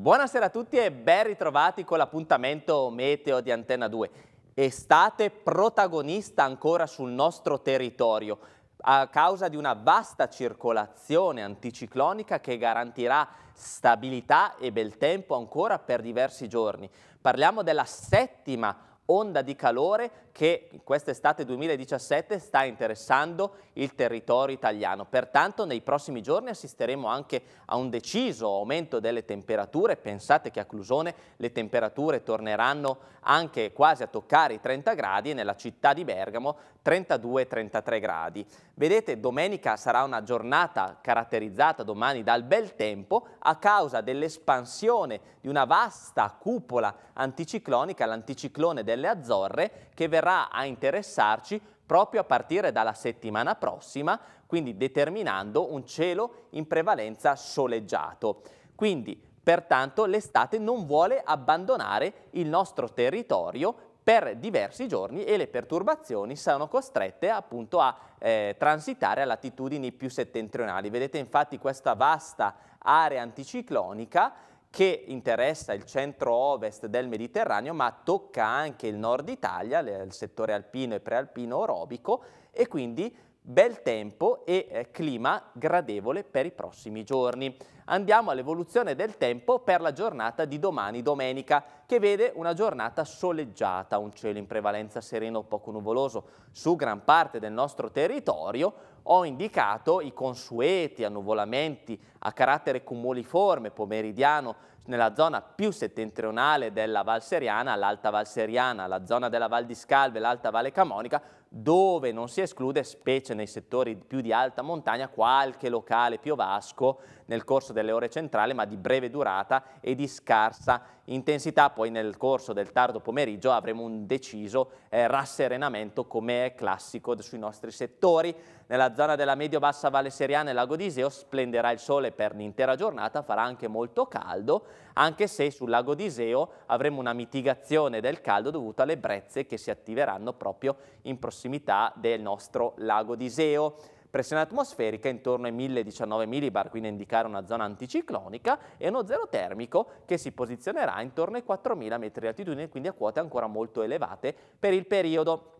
Buonasera a tutti e ben ritrovati con l'appuntamento meteo di Antenna 2. Estate protagonista ancora sul nostro territorio a causa di una vasta circolazione anticiclonica che garantirà stabilità e bel tempo ancora per diversi giorni. Parliamo della settima onda di calore che in quest'estate 2017 sta interessando il territorio italiano. Pertanto nei prossimi giorni assisteremo anche a un deciso aumento delle temperature. Pensate che a Clusone le temperature torneranno anche quasi a toccare i 30 gradi e nella città di Bergamo 32-33 gradi. Vedete, domenica sarà una giornata caratterizzata domani dal bel tempo a causa dell'espansione di una vasta cupola anticiclonica, l'anticiclone delle delle Azzorre che verrà a interessarci proprio a partire dalla settimana prossima, quindi determinando un cielo in prevalenza soleggiato. Quindi, pertanto, l'estate non vuole abbandonare il nostro territorio per diversi giorni e le perturbazioni saranno costrette appunto a eh, transitare a latitudini più settentrionali. Vedete infatti questa vasta area anticiclonica che interessa il centro-ovest del Mediterraneo, ma tocca anche il nord Italia, il settore alpino e prealpino aerobico e quindi bel tempo e eh, clima gradevole per i prossimi giorni. Andiamo all'evoluzione del tempo per la giornata di domani domenica, che vede una giornata soleggiata, un cielo in prevalenza sereno o poco nuvoloso su gran parte del nostro territorio. Ho indicato i consueti annuvolamenti a carattere cumuliforme, pomeridiano, nella zona più settentrionale della Val Seriana, l'Alta Val Seriana, la zona della Val di Scalve, l'Alta Valle Camonica, dove non si esclude, specie nei settori più di alta montagna, qualche locale piovasco nel corso delle ore centrali, ma di breve durata e di scarsa intensità. Poi nel corso del tardo pomeriggio avremo un deciso eh, rasserenamento come è classico sui nostri settori. Nella zona della medio-bassa Valle Seriana e Lago d'Iseo splenderà il sole sole per l'intera giornata, farà anche molto caldo, anche se sul lago di Iseo avremo una mitigazione del caldo dovuta alle brezze che si attiveranno proprio in prossimità del nostro lago di Iseo. Pressione atmosferica intorno ai 1019 millibar, quindi a indicare una zona anticiclonica, e uno zero termico che si posizionerà intorno ai 4000 metri di altitudine, quindi a quote ancora molto elevate per il periodo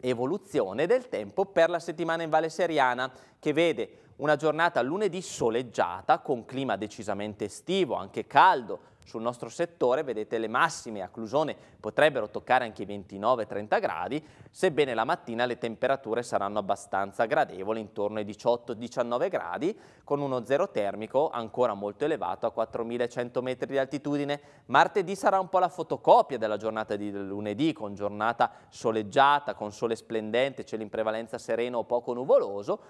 evoluzione del tempo per la settimana in Valle Seriana che vede una giornata lunedì soleggiata con clima decisamente estivo, anche caldo, sul nostro settore, vedete le massime a Clusone potrebbero toccare anche i 29-30 gradi, sebbene la mattina le temperature saranno abbastanza gradevoli, intorno ai 18-19 gradi, con uno zero termico ancora molto elevato a 4100 metri di altitudine. Martedì sarà un po' la fotocopia della giornata di lunedì, con giornata soleggiata, con sole splendente, cielo in prevalenza sereno o poco nuvoloso,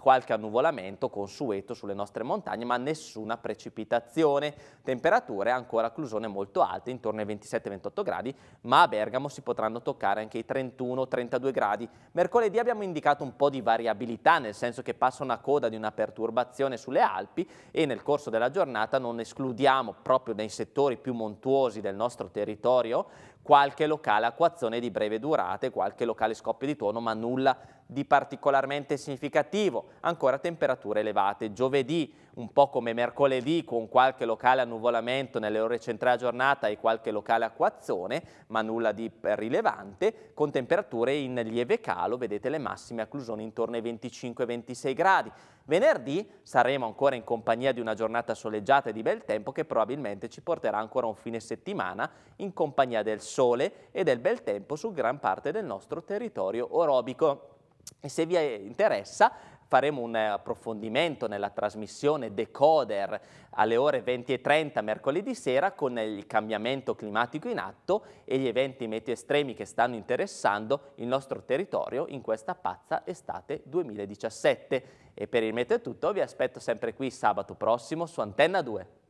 qualche annuvolamento consueto sulle nostre montagne, ma nessuna precipitazione. Temperature ancora clusione molto alte, intorno ai 27-28 gradi, ma a Bergamo si potranno toccare anche i 31-32 gradi. Mercoledì abbiamo indicato un po' di variabilità, nel senso che passa una coda di una perturbazione sulle Alpi e nel corso della giornata non escludiamo proprio dai settori più montuosi del nostro territorio qualche locale acquazzone di breve durata e qualche locale scoppio di tuono, ma nulla di particolarmente significativo, ancora temperature elevate. Giovedì, un po' come mercoledì, con qualche locale annuvolamento nelle ore centrali giornata e qualche locale acquazzone, ma nulla di rilevante, con temperature in lieve calo, vedete le massime acclusioni intorno ai 25-26 gradi. Venerdì saremo ancora in compagnia di una giornata soleggiata e di bel tempo che probabilmente ci porterà ancora un fine settimana in compagnia del sole e del bel tempo su gran parte del nostro territorio orobico. E se vi interessa faremo un eh, approfondimento nella trasmissione Decoder alle ore 20.30 mercoledì sera con il cambiamento climatico in atto e gli eventi meteo estremi che stanno interessando il nostro territorio in questa pazza estate 2017. E per il meteo è tutto, vi aspetto sempre qui sabato prossimo su Antenna 2.